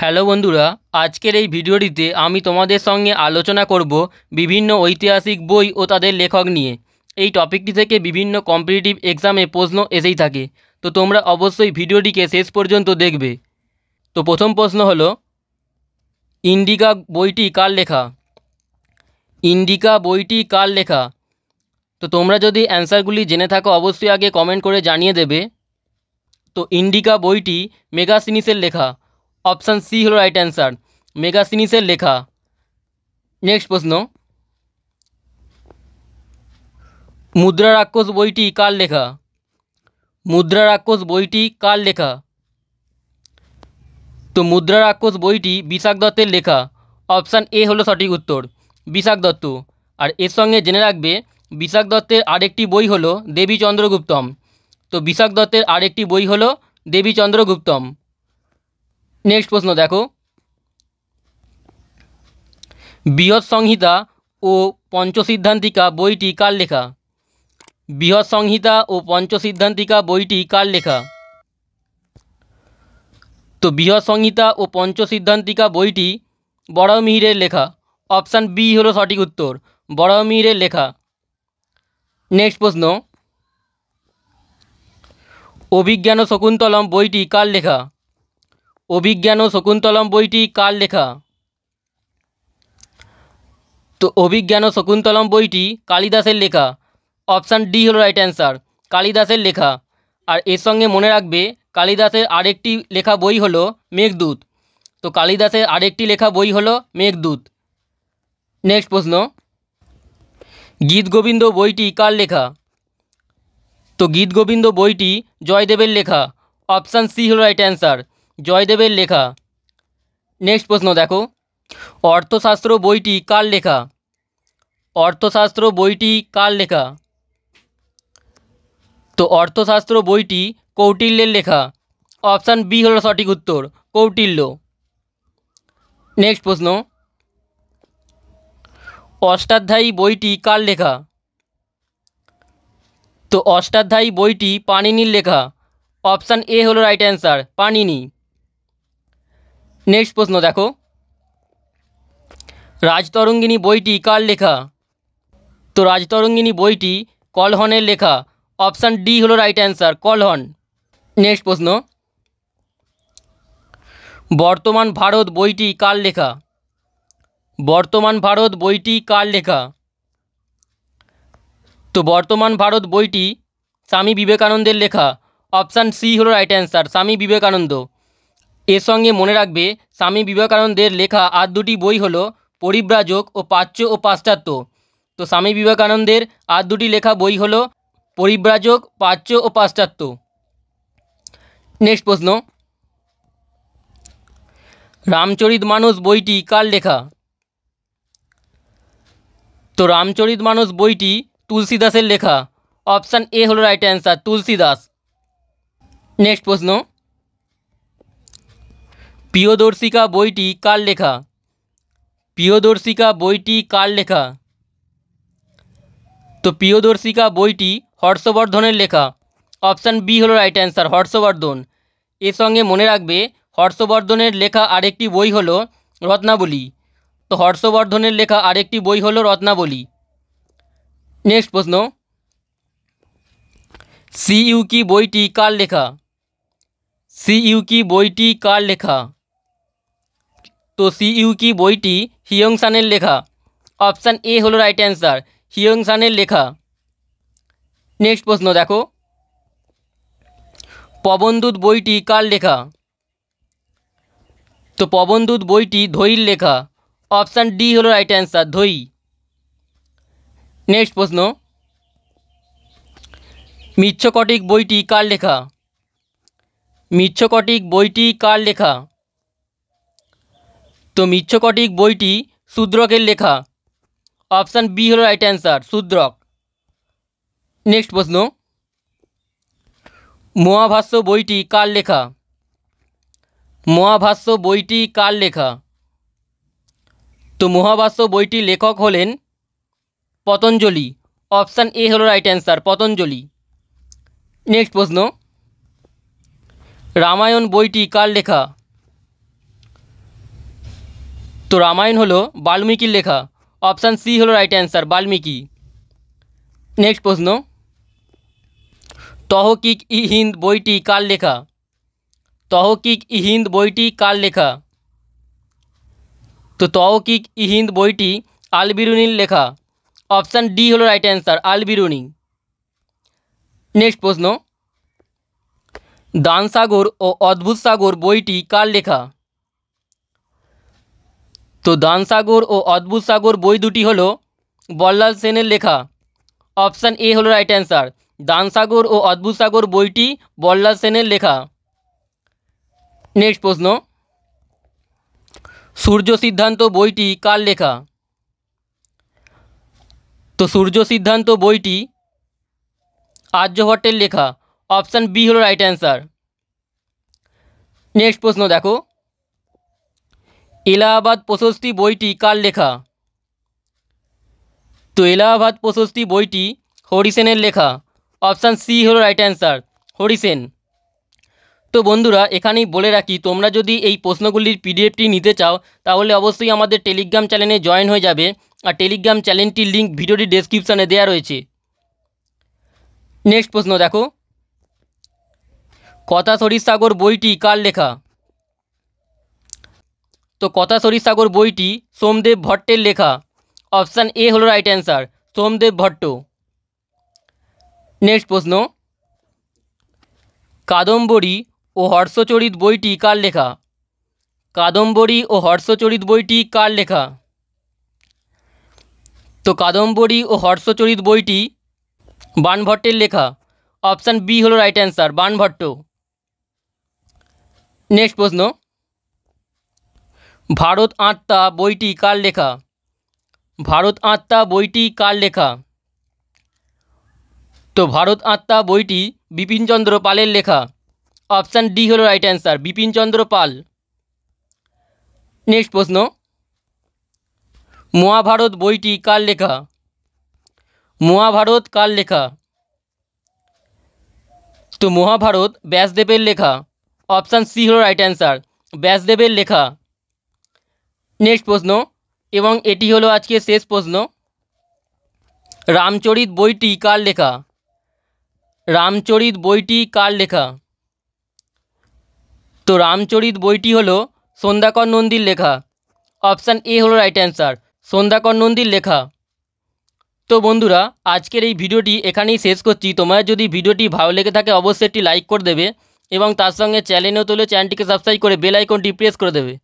hello বন্ধুরা আজকের এই ভিডিওটিতে আমি তোমাদের সঙ্গে আলোচনা করব বিভিন্ন ঐতিহাসিক বই ও তাদের লেখক নিয়ে এই টপিকটি থেকে বিভিন্ন কম্পিটিটিভ এক্সামে প্রশ্ন এসেই থাকে তো তোমরা অবশ্যই ভিডিওটিকে শেষ পর্যন্ত দেখবে তো প্রথম প্রশ্ন হল ইন্ডিকা বইটি কার লেখা ইন্ডিকা বইটি কার লেখা তো তোমরা যদি অ্যান্সারগুলি জেনে থাকো অবশ্যই আগে কমেন্ট করে জানিয়ে দেবে তো ইন্ডিকা বইটি মেগাসিনিসের লেখা অপশান সি হলো রাইট অ্যান্সার মেগাসিনিসের লেখা নেক্সট প্রশ্ন মুদ্রা রাক্ষস বইটি কার লেখা মুদ্রা রাক্ষস বইটি কার লেখা তো মুদ্রা রাক্ষস বইটি বিশাখ দত্তের লেখা অপশান এ হলো সঠিক উত্তর বিশাখ দত্ত আর এর সঙ্গে জেনে রাখবে বিশাখ দত্তের আরেকটি বই হলো দেবী চন্দ্রগুপ্তম তো বিশাখ দত্তের আরেকটি বই হলো দেবী চন্দ্রগুপ্তম नेक्स्ट प्रश्न देख बृहत् संहिता और पंचसिद्धांतिका बीटी कार लेखा बृहत् संहिता और पंच पंचसिद्धांतिका बीटी कार लेखा तो बृहत् संहिता और पंचसिद्धांतिका बीटी बड़ मिहिर लेखा अपशन बी हल सठिक उत्तर बड़ा मिहिर लेखा नेक्स्ट प्रश्न अभिज्ञान शकुंतलम बीटी कार लेखा অভিজ্ঞান ও শকুন্তলম বইটি কার লেখা তো অভিজ্ঞান ও শকুন্তলম বইটি কালিদাসের লেখা অপশান ডি হলো রাইট অ্যান্সার কালিদাসের লেখা আর এর সঙ্গে মনে রাখবে কালিদাসের আরেকটি লেখা বই হলো মেঘদূত তো কালিদাসের আরেকটি লেখা বই হলো মেঘদূত নেক্সট প্রশ্ন গীতগোবিন্দ বইটি কার লেখা তো গীতগোবিন্দ বইটি জয়দেবের লেখা অপশান সি হলো রাইট অ্যান্সার জয়দেবের লেখা নেক্সট প্রশ্ন দেখো অর্থশাস্ত্র বইটি কার লেখা অর্থশাস্ত্র বইটি কার লেখা তো অর্থশাস্ত্র বইটি কৌটিল্যের লেখা অপশান বি হলো সঠিক উত্তর কৌটিল্য নেক্সট প্রশ্ন অষ্টাধ্যায়ী বইটি কার লেখা তো অষ্টাধ্যায়ী বইটি পাণিনির লেখা অপশান এ হলো রাইট অ্যান্সার পাণিনি নেক্সট প্রশ্ন দেখো রাজতরঙ্গিনী বইটি কার লেখা তো রাজতরঙ্গিনী বইটি কলহনের লেখা অপশান ডি হলো রাইট অ্যান্সার কলহন নেক্সট প্রশ্ন বর্তমান ভারত বইটি কার লেখা বর্তমান ভারত বইটি কার লেখা তো বর্তমান ভারত বইটি স্বামী বিবেকানন্দের লেখা অপশান সি হলো রাইট অ্যান্সার স্বামী বিবেকানন্দ এর সঙ্গে মনে রাখবে স্বামী বিবেকানন্দের লেখা আর দুটি বই হলো পরিব্রাজক ও প্রাচ্য ও পাশ্চাত্য তো স্বামী বিবেকানন্দের আর দুটি লেখা বই হলো পরিব্রাজক প্রাচ্য ও পাশ্চাত্য নেক্সট প্রশ্ন রামচরিত মানুষ বইটি কার লেখা তো রামচরিত মানুষ বইটি তুলসী দাসের লেখা অপশান এ হলো right answer Tulsi Das next প্রশ্ন প্রিয়দর্শিকা বইটি কার লেখা প্রিয়দর্শিকা বইটি কার লেখা তো প্রিয়দর্শিকা বইটি হর্ষবর্ধনের লেখা অপশান বি হলো রাইট অ্যান্সার হর্ষবর্ধন এর সঙ্গে মনে রাখবে হর্ষবর্ধনের লেখা আরেকটি বই হলো রত্নাবলী তো হর্ষবর্ধনের লেখা আরেকটি বই হলো রত্নাবলী নেক্সট প্রশ্ন সি ইউকি বইটি কার লেখা সি ইউকি বইটি কার লেখা ইউ কি বইটি হিয়ংসানের লেখা অপশান এ হলো রাইট অ্যান্সার হিয়ংসানের লেখা নেক্সট প্রশ্ন দেখো পবনদূত বইটি কার লেখা তো পবনদূত বইটি ধৈর লেখা অপশান ডি হলো রাইট অ্যান্সার ধৈ নেক্সট প্রশ্ন মিচ্ছকটিক বইটি কার লেখা মিচ্ছকটিক বইটি কার লেখা তো মিচ্ছকটিক বইটি শূদ্রকের লেখা অপশান বি হল রাইট অ্যান্সার শূদ্রক নেক্সট প্রশ্ন মহাভাষ্য বইটি কার লেখা মহাভাষ্য বইটি কার লেখা তো মহাভাষ্য বইটির লেখক হলেন পতঞ্জলি অপশান এ হলো রাইট অ্যান্সার পতঞ্জলি নেক্সট প্রশ্ন রামায়ণ বইটি কার লেখা রামায়ণ হলো বাল্মীকি লেখা অপশন সি হলো রাইট অ্যানসার বাল্মীকি नेक्स्ट প্রশ্ন তহকিক-ই হিন্দ বইটি কার লেখা তহকিক-ই হিন্দ বইটি কার লেখা তো তহকিক-ই হিন্দ বইটি আলবিরুনি লেখা অপশন ডি হলো রাইট অ্যানসার আলবিরুনি नेक्स्ट প্রশ্ন দন সাগর ও অদ্ভুত সাগর বইটি কার লেখা তো দন সাগর ও অদ্ভুত সাগর বই দুটি হলো বল্লাল সেনের লেখা অপশন এ হলো রাইট অ্যানসার দন সাগর ও অদ্ভুত সাগর বইটি বল্লাল সেনের লেখা नेक्स्ट প্রশ্ন সূর্যসিদ্ধান্ত বইটি কার লেখা তো সূর্যসিদ্ধান্ত বইটি আদিহট্টের লেখা অপশন বি হলো রাইট অ্যানসার नेक्स्ट প্রশ্ন দেখো এলাহাবাদ প্রশস্তি বইটি কার লেখা তো এলাহাবাদ প্রশস্তি বইটি হরিসেনের লেখা অপশান সি হলো রাইট অ্যান্সার হরিসেন তো বন্ধুরা এখানেই বলে রাখি তোমরা যদি এই প্রশ্নগুলির পিডিএফটি নিতে চাও তাহলে অবশ্যই আমাদের টেলিগ্রাম চ্যানেলে জয়েন হয়ে যাবে আর টেলিগ্রাম চ্যানেলটির লিঙ্ক ভিডিওটি ডেসক্রিপশানে দেওয়া রয়েছে নেক্সট প্রশ্ন দেখো কথা সাগর বইটি কার লেখা তো কথা সাগর বইটি সোমদেব ভট্টের লেখা অপশান এ হলো right answer Somadeva Bhatta next প্রশ্ন কাদম্বরী ও হর্ষচরিত বইটি কার লেখা কাদম্বরী ও হর্ষচরিত বইটি কার লেখা তো কাদম্বরী ও হর্ষচরিত বইটি বানভট্টের লেখা অপশান বি হলো রাইট অ্যান্সার বানভট্ট নেক্সট প্রশ্ন ভারত আত্মা বইটি কার লেখা ভারত আত্মা বইটি কার লেখা তো ভারত আত্মা বইটি বিপিনচন্দ্র পালের লেখা অপশান ডি হলো right answer Bipinchandra Pal next প্রশ্ন মহাভারত বইটি কার লেখা মহাভারত কার লেখা তো মহাভারত ব্যাসদেবের লেখা অপশান সি হলো রাইট অ্যান্সার ব্যাসদেবের লেখা নেক্সট প্রশ্ন এবং এটি হলো আজকে শেষ প্রশ্ন রামচরিত বইটি কার লেখা রামচরিত বইটি কার লেখা তো রামচরিত বইটি হলো সন্ধ্যাকর নন্দীর লেখা অপশান এ হলো রাইট অ্যান্সার সন্ধ্যাকর নন্দীর লেখা তো বন্ধুরা আজকের এই ভিডিওটি এখানেই শেষ করছি তোমার যদি ভিডিওটি ভালো লেগে থাকে অবশ্যই একটি লাইক করে দেবে এবং তার সঙ্গে চ্যানেলও তুলে চ্যানেলটিকে সাবস্ক্রাইব করে বেল আইকনটি প্রেস করে দেবে